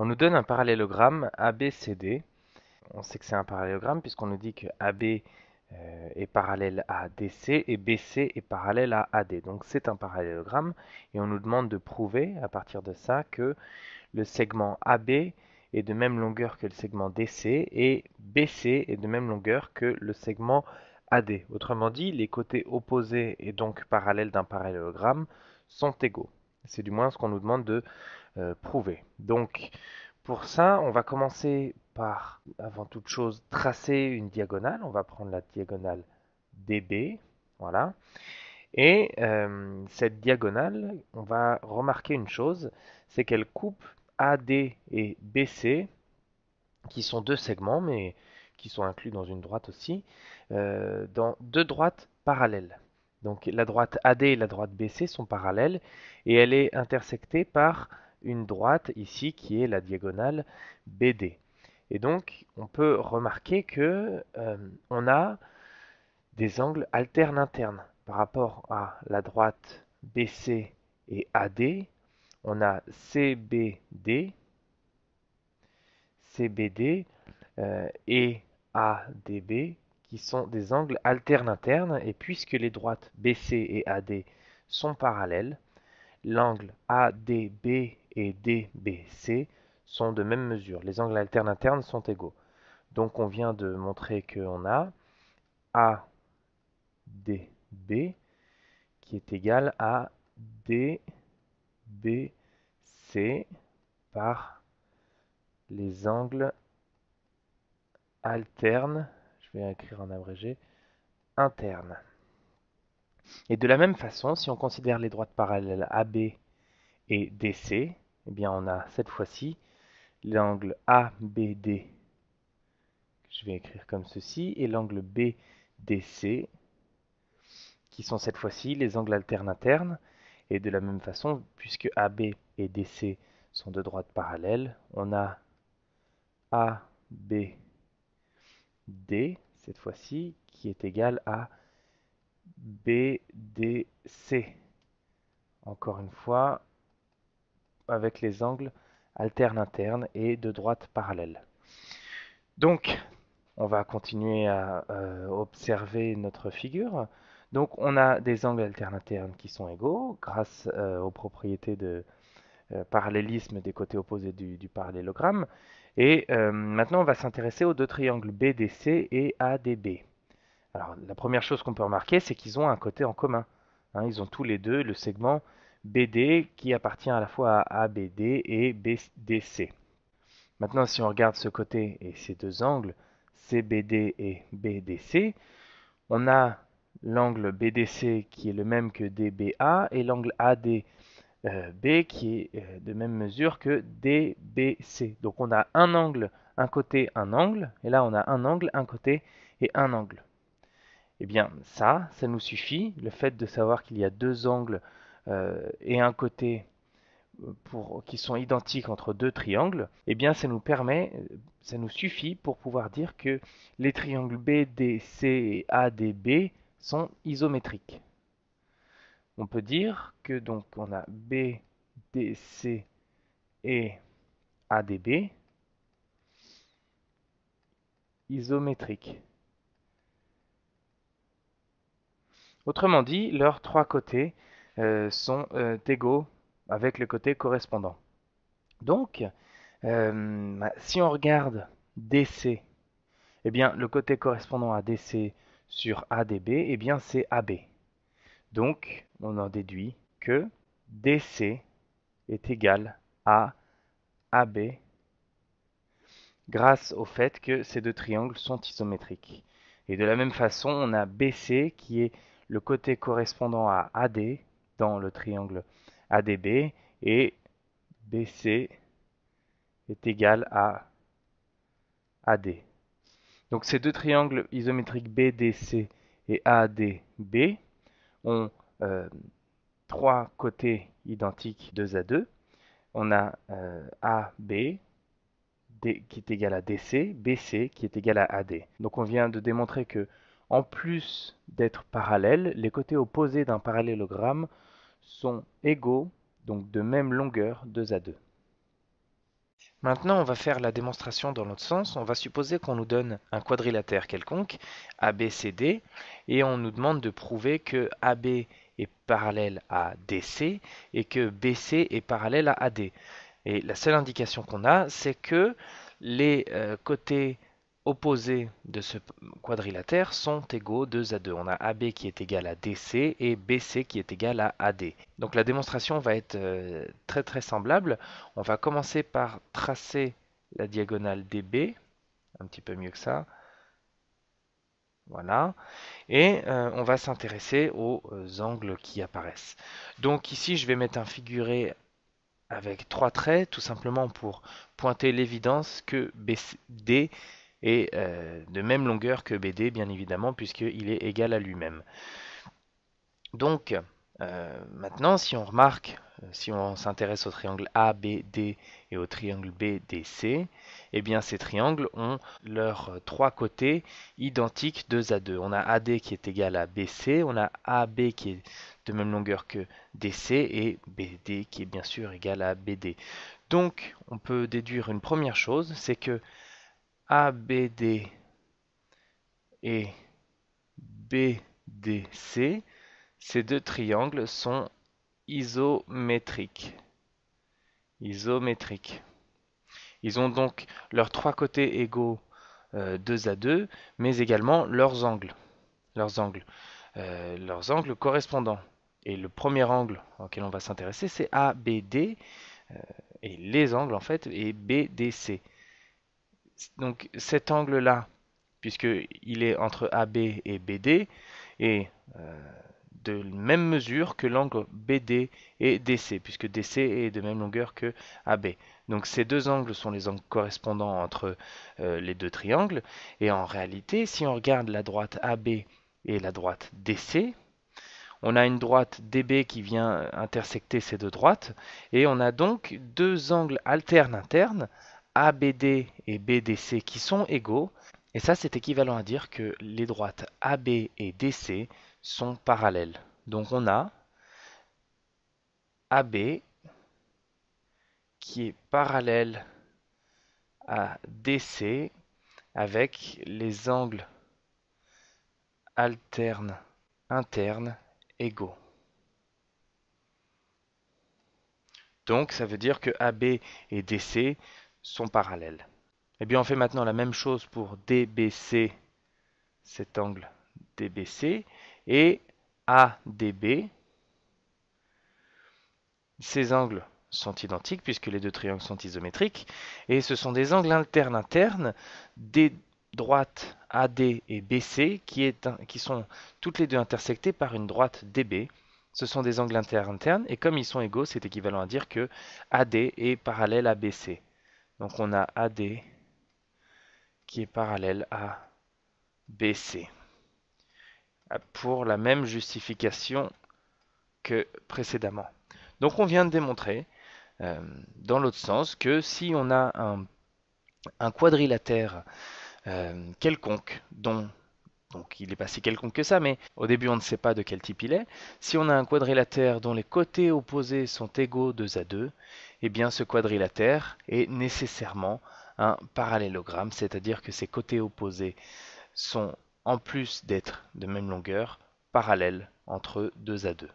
On nous donne un parallélogramme ABCD. On sait que c'est un parallélogramme puisqu'on nous dit que AB euh, est parallèle à DC et BC est parallèle à AD. Donc c'est un parallélogramme et on nous demande de prouver à partir de ça que le segment AB est de même longueur que le segment DC et BC est de même longueur que le segment AD. Autrement dit, les côtés opposés et donc parallèles d'un parallélogramme sont égaux. C'est du moins ce qu'on nous demande de euh, prouver. Donc pour ça, on va commencer par, avant toute chose, tracer une diagonale. On va prendre la diagonale DB, voilà. Et euh, cette diagonale, on va remarquer une chose, c'est qu'elle coupe AD et BC, qui sont deux segments, mais qui sont inclus dans une droite aussi, euh, dans deux droites parallèles. Donc la droite AD et la droite BC sont parallèles, et elle est intersectée par une droite ici qui est la diagonale BD. Et donc, on peut remarquer que euh, on a des angles alternes internes par rapport à la droite BC et AD. On a CBD, CBD euh, et ADB qui sont des angles alternes internes. Et puisque les droites BC et AD sont parallèles, l'angle ADB et DBC sont de même mesure. Les angles alternes internes sont égaux. Donc on vient de montrer qu'on a ADB qui est égal à DBC par les angles alternes, je vais écrire en abrégé, internes. Et de la même façon, si on considère les droites parallèles AB et DC, eh bien on a cette fois-ci l'angle ABD que je vais écrire comme ceci et l'angle BDC qui sont cette fois-ci les angles alternes internes et de la même façon puisque AB et DC sont de droite parallèles on a ABD cette fois-ci qui est égal à BDC. Encore une fois, avec les angles alternes internes et de droite parallèle. Donc, on va continuer à euh, observer notre figure. Donc, on a des angles alternes internes qui sont égaux grâce euh, aux propriétés de euh, parallélisme des côtés opposés du, parallélogramme. Et maintenant, on va s'intéresser aux deux triangles BDC et ADB. Alors, la première chose qu'on peut remarquer, c'est qu'ils ont un côté en commun. Hein. ils ont tous les deux le segment BD qui appartient à la fois à ABD et BDC. Maintenant, si on regarde ce côté et ces deux angles, CBD et BDC, on a l'angle BDC qui est le même que DBA et l'angle ADB euh, qui est euh, de même mesure que DBC. Donc on a un angle, un côté, un angle, et là on a un angle, un côté et un angle. Eh bien ça, ça nous suffit. Le fait de savoir qu'il y a deux angles euh, et un côté euh, pour, qui sont identiques entre deux triangles, eh bien ça nous permet, ça nous suffit pour pouvoir dire que les triangles BDC et ADB sont isométriques. On peut dire que donc on a BDC et ADB isométriques. Autrement dit, leurs trois côtés euh, sont euh, égaux avec le côté correspondant. Donc, euh, bah, si on regarde DC, eh bien, le côté correspondant à DC sur ADB, eh bien, c'est AB. Donc, on en déduit que DC est égal à AB grâce au fait que ces deux triangles sont isométriques. Et de la même façon, on a BC qui est le côté correspondant à AD dans le triangle ADB et BC est égal à AD. Donc ces deux triangles isométriques BDC et ADB ont euh, trois côtés identiques 2 à 2. On a euh, AB D, qui est égal à DC, BC qui est égal à AD. Donc on vient de démontrer que en plus d'être parallèles, les côtés opposés d'un parallélogramme sont égaux, donc de même longueur, 2 à 2. Maintenant, on va faire la démonstration dans l'autre sens. On va supposer qu'on nous donne un quadrilatère quelconque, ABCD, et on nous demande de prouver que AB est parallèle à DC et que BC est parallèle à AD. Et la seule indication qu'on a, c'est que les euh, côtés opposés de ce quadrilatère sont égaux 2 à 2. On a AB qui est égal à DC et BC qui est égal à AD. Donc la démonstration va être euh, très très semblable. On va commencer par tracer la diagonale DB, un petit peu mieux que ça. Voilà. Et euh, on va s'intéresser aux euh, angles qui apparaissent. Donc ici, je vais mettre un figuré avec trois traits, tout simplement pour pointer l'évidence que BD et euh, de même longueur que BD, bien évidemment, puisqu'il est égal à lui-même. Donc, euh, maintenant, si on remarque, euh, si on s'intéresse au triangle ABD et au triangle BDC, eh bien ces triangles ont leurs trois côtés identiques 2 à 2. On a AD qui est égal à BC, on a AB qui est de même longueur que DC et BD qui est bien sûr égal à BD. Donc on peut déduire une première chose, c'est que ABD et BDC, ces deux triangles sont isométriques. Ils ont donc leurs trois côtés égaux 2 euh, à 2, mais également leurs angles. Leurs angles. Euh, leurs angles correspondants. Et le premier angle auquel on va s'intéresser, c'est ABD, euh, et les angles en fait, et BDC donc cet angle-là, puisqu'il est entre AB et BD, est euh, de même mesure que l'angle BD et DC, puisque DC est de même longueur que AB. Donc ces deux angles sont les angles correspondants entre euh, les deux triangles, et en réalité, si on regarde la droite AB et la droite DC, on a une droite DB qui vient intersecter ces deux droites, et on a donc deux angles alternes internes ABD et BDC qui sont égaux. Et ça, c'est équivalent à dire que les droites AB et DC sont parallèles. Donc on a AB qui est parallèle à DC avec les angles alternes internes égaux. Donc ça veut dire que AB et DC sont parallèles. Et eh bien on fait maintenant la même chose pour DBC, cet angle DBC, et ADB. Ces angles sont identiques puisque les deux triangles sont isométriques, et ce sont des angles internes-internes des droites AD et BC qui, qui sont toutes les deux intersectées par une droite DB. Ce sont des angles internes-internes, et comme ils sont égaux, c'est équivalent à dire que AD est parallèle à BC. Donc on a AD qui est parallèle à BC. Pour la même justification que précédemment. Donc on vient de démontrer, euh, dans l'autre sens, que si on a un, quadrilatère euh, quelconque dont donc il n'est pas si quelconque que ça, mais au début on ne sait pas de quel type il est. Si on a un quadrilatère dont les côtés opposés sont égaux 2 à 2, eh bien ce quadrilatère est nécessairement un parallélogramme, c'est-à-dire que ses côtés opposés sont, en plus d'être de même longueur, parallèles entre 2 à 2.